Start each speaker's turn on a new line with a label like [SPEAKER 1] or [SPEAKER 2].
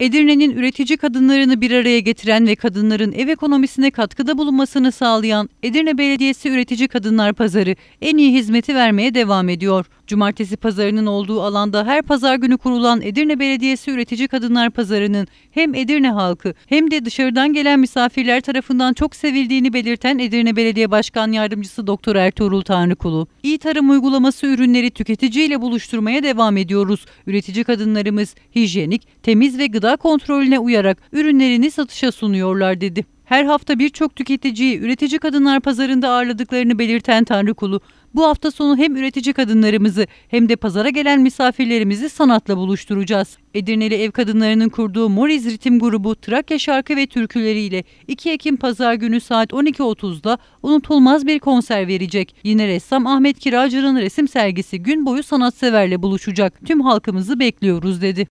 [SPEAKER 1] Edirne'nin üretici kadınlarını bir araya getiren ve kadınların ev ekonomisine katkıda bulunmasını sağlayan Edirne Belediyesi Üretici Kadınlar Pazarı en iyi hizmeti vermeye devam ediyor. Cumartesi pazarının olduğu alanda her pazar günü kurulan Edirne Belediyesi Üretici Kadınlar Pazarı'nın hem Edirne halkı hem de dışarıdan gelen misafirler tarafından çok sevildiğini belirten Edirne Belediye Başkan Yardımcısı Doktor Ertuğrul Tanrıkulu. İyi tarım uygulaması ürünleri tüketiciyle buluşturmaya devam ediyoruz. Üretici kadınlarımız hijyenik, temiz ve gıda kontrolüne uyarak ürünlerini satışa sunuyorlar dedi. Her hafta birçok tüketiciyi üretici kadınlar pazarında ağırladıklarını belirten Tanrı bu hafta sonu hem üretici kadınlarımızı hem de pazara gelen misafirlerimizi sanatla buluşturacağız. Edirneli ev kadınlarının kurduğu Moriz Ritim grubu Trakya şarkı ve türküleriyle 2 Ekim pazar günü saat 12.30'da unutulmaz bir konser verecek. Yine ressam Ahmet Kiracı'nın resim sergisi gün boyu sanatseverle buluşacak. Tüm halkımızı bekliyoruz dedi.